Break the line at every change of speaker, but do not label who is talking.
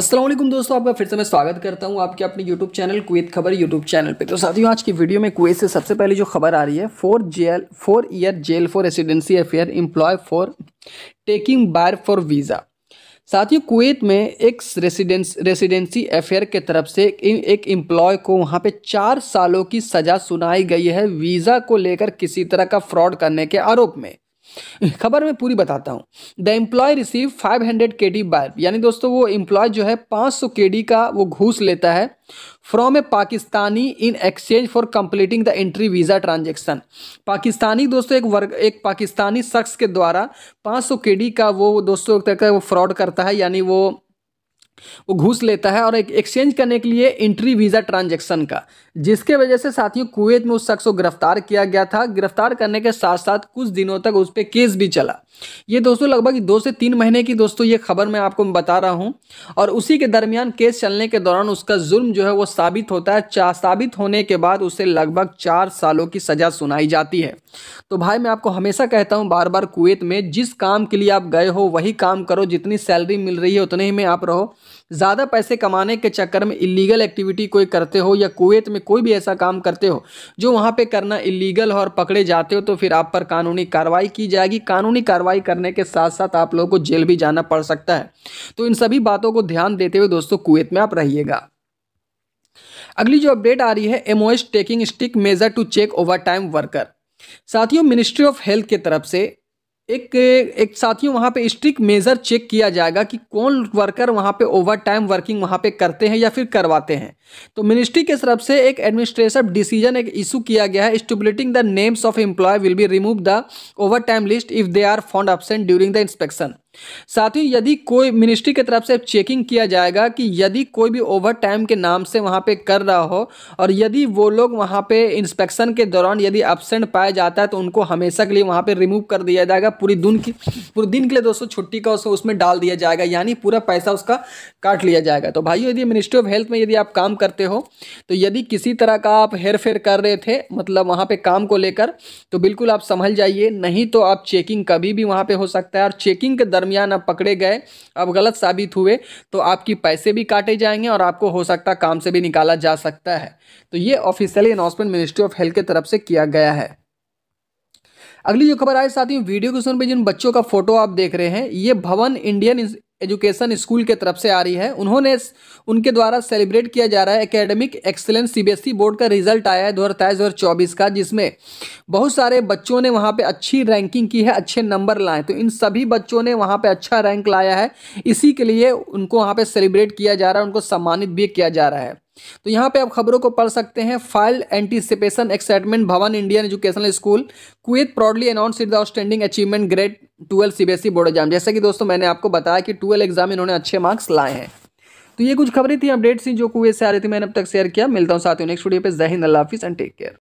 असलम दोस्तों आपका फिर से मैं स्वागत करता हूं आपके अपने YouTube चैनल कुवैत खबर YouTube चैनल पे तो साथियों आज की वीडियो में कुवैत से सबसे पहले जो खबर आ रही है four jail four year jail for residency affair employ for taking bribe for visa साथियों कुवैत में एक रेसिडेंस रेसिडेंसी अफेयर के तरफ से एक एम्प्लॉय को वहाँ पे चार सालों की सज़ा सुनाई गई है वीज़ा को लेकर किसी तरह का फ्रॉड करने के आरोप में खबर में पूरी बताता हूँ the employ receive five hundred K D बैल्ब यानी दोस्तों वो एम्प्लॉय जो है पाँच सौ के डी का वो घूस लेता है from a Pakistani in exchange for completing the entry visa transaction Pakistani दोस्तों एक वर्ग एक पाकिस्तानी शख्स के द्वारा पाँच सौ के डी का वो दोस्तों तक वो फ्रॉड करता है यानी वो वो घूस लेता है और एक एक्सचेंज करने के लिए इंट्री वीज़ा ट्रांजैक्शन का जिसके वजह से साथियों कुवैत में उस शख्स को गिरफ्तार किया गया था गिरफ्तार करने के साथ साथ कुछ दिनों तक उस पर केस भी चला ये दोस्तों लगभग दो से तीन महीने की दोस्तों ये खबर मैं आपको बता रहा हूँ और उसी के दरमियान केस चलने के दौरान उसका जुर्म जो है वो साबित होता है साबित होने के बाद उसे लगभग चार सालों की सज़ा सुनाई जाती है तो भाई मैं आपको हमेशा कहता हूँ बार बार कुवैत में जिस काम के लिए आप गए हो वही काम करो जितनी सैलरी मिल रही है उतने ही में आप रहो ज़्यादा पैसे कमाने के चक्कर में इलीगल एक्टिविटी कोई करते हो या कुवैत में कोई भी ऐसा काम करते हो जो वहाँ पे करना इलीगल हो और पकड़े जाते हो तो फिर आप पर कानूनी कार्रवाई की जाएगी कानूनी कार्रवाई करने के साथ साथ आप लोगों को जेल भी जाना पड़ सकता है तो इन सभी बातों को ध्यान देते हुए दोस्तों कुवैत में आप रहिएगा अगली जो अपडेट आ रही है M taking stick measure to check over worker साथियों मिनिस्ट्री ऑफ हेल्थ की तरफ से एक एक साथियों वहाँ पे स्ट्रिक मेज़र चेक किया जाएगा कि कौन वर्कर वहाँ पे ओवर टाइम वर्किंग वहाँ पे करते हैं या फिर करवाते हैं तो मिनिस्ट्री के तरफ से एक एडमिनिस्ट्रेटिव डिसीजन एक इशू किया गया है stipulating the names of employ will be remove the overtime list if they are found absent during the inspection साथ ही यदि कोई मिनिस्ट्री की तरफ से चेकिंग किया जाएगा कि यदि कोई भी ओवर टाइम के नाम से वहाँ पे कर रहा हो और यदि वो लोग वहाँ पे इंस्पेक्शन के दौरान यदि एबसेंट पाया जाता है तो उनको हमेशा के लिए वहाँ पे रिमूव कर दिया जाएगा पूरी दिन की पूरे दिन के लिए दोस्तों छुट्टी का उसको उसमें डाल दिया जाएगा यानी पूरा पैसा उसका काट लिया जाएगा तो भाई यदि मिनिस्ट्री ऑफ हेल्थ में यदि आप काम करते हो तो यदि किसी तरह का आप हेर फेर कर रहे थे मतलब वहाँ पर काम को लेकर तो बिल्कुल आप संभल जाइए नहीं तो आप चेकिंग कभी भी वहाँ पर हो सकता है और चेकिंग के दरमियान अब पकड़े गए अब गलत साबित हुए तो आपकी पैसे भी काटे जाएंगे और आपको हो सकता काम से भी निकाला जा सकता है तो ये officially announcement ministry of health के तरफ से किया गया है अगली जो खबर आई साथियों वीडियो के सुन पर जिन बच्चों का फोटो आप देख रहे हैं ये भवन इंडियन एजुकेशन स्कूल के तरफ से आ रही है उन्होंने उनके द्वारा सेलिब्रेट किया जा रहा है एकेडमिक एक्सेलेंस सीबीएसई बोर्ड का रिजल्ट आया है दो हज़ार का जिसमें बहुत सारे बच्चों ने वहाँ पे अच्छी रैंकिंग की है अच्छे नंबर लाए तो इन सभी बच्चों ने वहाँ पे अच्छा रैंक लाया है इसी के लिए उनको वहाँ पर सेलिब्रेट किया जा रहा है उनको सम्मानित भी किया जा रहा है तो यहाँ पे आप खबरों को पढ़ सकते हैं file anticipation excitement Bhavan Indian educational school with proudly announce the outstanding achievement grade twelve CBSE board exam जैसे कि दोस्तों मैंने आपको बताया कि ट्वेल्व एग्जाम इन्होंने अच्छे मार्क्स लाए हैं तो ये कुछ खबरें थी अपडेट्स थी जो कुएं से आ रही थी मैंने अब तक शेयर किया मिलता हूँ साथियों नेक्स्ट वीडियो पर जहिंद अल्लाह हाफिज़ एंड टेक केयर